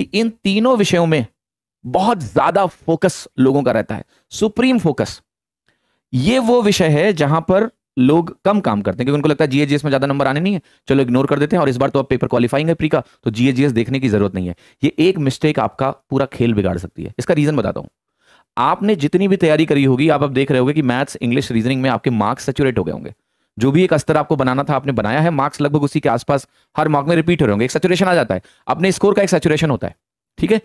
कि इन तीनों विषयों में बहुत ज्यादा फोकस लोगों का रहता है सुप्रीम फोकस ये वो विषय है जहां पर लोग कम काम करते हैं क्योंकि उनको लगता है जीएजीएस में ज्यादा नंबर आने नहीं है चलो इग्नोर कर देते हैं और इस बार तो आप पेपर क्वालिफाइंग है प्री का तो जीएजीएस देखने की जरूरत नहीं है ये एक मिस्टेक आपका पूरा खेल बिगाड़ सकती है इसका रीजन बताता हूं आपने जितनी भी तैयारी करी होगी आप अब देख रहे होगे कि मैथ्स इंग्लिश रीजनिंग में आपके मार्क्स सेचुरेट हो गए होंगे जो भी एक अस्तर आपको बनाना था आपने बनाया है मार्क्स लगभग उसी के आसपास हर मार्क में रिपीट हो रहे होंगे एक सेचुरेशन आ जाता है अपने स्कोर का एक सेचुरेशन होता है ठीक है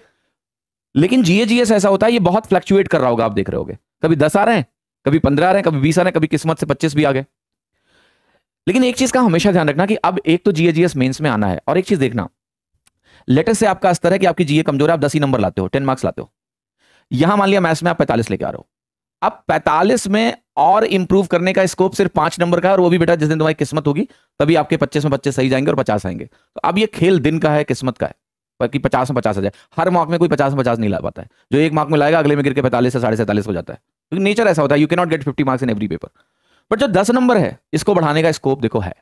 लेकिन जीए ऐसा होता है ये बहुत फ्लक्चुएट कर रहा होगा आप देख रहे हो कभी दस आ रहे हैं कभी पंद्रह आ रहे हैं कभी बीस आ रहे हैं कभी किस्मत से पच्चीस भी आ गए लेकिन एक चीज का हमेशा ध्यान रखना कि अब एक तो जीए मेन्स में आना है और एक चीज देखना लेटेस्ट से आपका स्तर है कि आपकी जीए कमजोर है आप दस ही नंबर लाते हो टेन मार्क्स लाते हो यहां मान लिया मैथ्स में आप पैंतालीस लेके आ रहे हो अब 45 में और इंप्रूव करने का स्कोप सिर्फ पांच नंबर का है और वो भी बेटा जिस दिन तुम्हारी किस्मत होगी तभी आपके पच्चीस में बच्चे सही जाएंगे और पचास आएंगे तो अब ये खेल दिन का है किस्मत का है बाकी पचास में पचास आ जाए हर मार्क में कोई पचास में पचास नहीं ला पाता है जो एक मार्क में लाएगा अगले में गिर के पैंतालीस से साढ़े सैंतालीस हो जाता है क्योंकि नेचर ऐसा होता है you not get fifty marks in every paper but जो दस नंबर है इसको बढ़ाने का स्कोप देखो है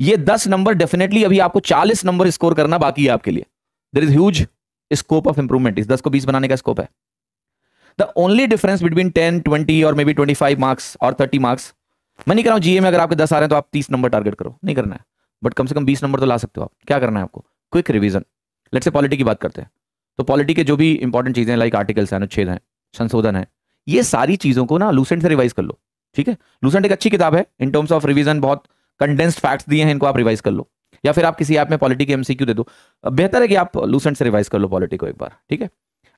ये दस नंबर डेफिनेटली अभी आपको चालीस नंबर स्कोर करना बाकी है आपके लिए there is huge scope of improvement इस दस को बीस बनाने का स्कोप है the only difference between ten twenty और maybe twenty five marks और थर्टी मार्क्स मैं नहीं कर रहा हूँ जीए में अगर आपके दस आ रहे हैं तो आप तीस नंबर टारगेट करो नहीं करना है बट कम से कम बीस नंबर तो ला सकते हो आप क्या करना है आपको क्विक रिविजन लेट से पॉलिटी की बात करते हैं तो पॉलिटी के जो भी इंपॉर्टेंट चीज़ें लाइक आर्टिकल्स हैं अनुच्छेद हैं संशोधन है ये सारी चीज़ों को ना लूसेंट से रिवाइज कर लो ठीक है लूसेंट एक अच्छी किताब है इन टर्म्स ऑफ रिविजन बहुत कंडेंस्ड फैक्ट्स दिए हैं इनको आप रिवाइज कर लो या फिर आप किसी ऐप में पॉलिटी के एमसीक्यू दे दो बेहतर है कि आप लूसेंट से रिवाइज कर लो पॉलिटी को एक बार ठीक है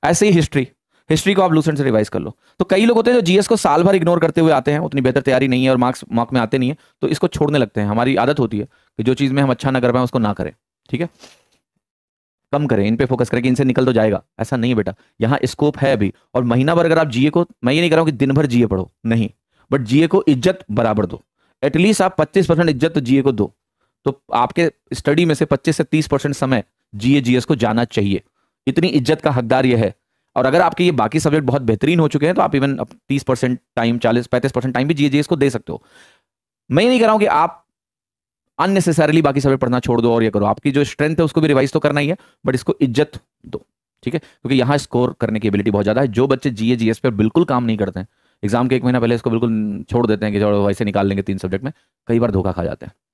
ऐसे ही हिस्ट्री हिस्ट्री को आप लूसेंट से रिवाइज कर लो तो कई लोग होते हैं जो जीएस को साल भर इग्नोर करते हुए आते हैं उतनी बेहतर तैयारी नहीं है और मार्क्स मार्क में आते नहीं है तो इसको छोड़ने लगते हैं हमारी आदत होती है कि जो चीज़ में हम अच्छा ना कर पाए उसको ना करें ठीक है कम करें इन पे फोकस करें कि इनसे निकल तो जाएगा ऐसा नहीं है बेटा यहाँ स्कोप है अभी और महीना भर अगर आप जीए को मैं ये नहीं कह रहा हूँ कि दिन भर जीए पढ़ो नहीं बट जीए को इज्जत बराबर दो एटलीस्ट आप पच्चीस परसेंट इज्जत तो जीए को दो तो आपके स्टडी में से पच्चीस से तीस परसेंट समय जीए जीएस को जाना चाहिए इतनी इज्जत का हकदार यह है और अगर आपके ये बाकी सब्जेक्ट बहुत बेहतरीन हो चुके हैं तो आप इवन तीस परसेंट टाइम चालीस पैंतीस परसेंट टाइम भी जी को दे सकते हो मैं ये नहीं कह रहा हूँ कि आप अननेसेसरली बाकी सब्जेक्ट पढ़ना छोड़ दो और ये करो आपकी जो स्ट्रेंथ है उसको भी रिवाइज तो करना ही है बट इसको इज्जत दो ठीक है क्योंकि यहाँ स्कोर करने की एबिलिटी बहुत ज़्यादा है जो बच्चे जीए जी पर बिल्कुल काम नहीं करते हैं एग्जाम के एक महीना पहले इसको बिल्कुल छोड़ देते हैं कि जो वैसे निकाल लेंगे तीन सब्जेक्ट में कई बार धोखा खा जाते हैं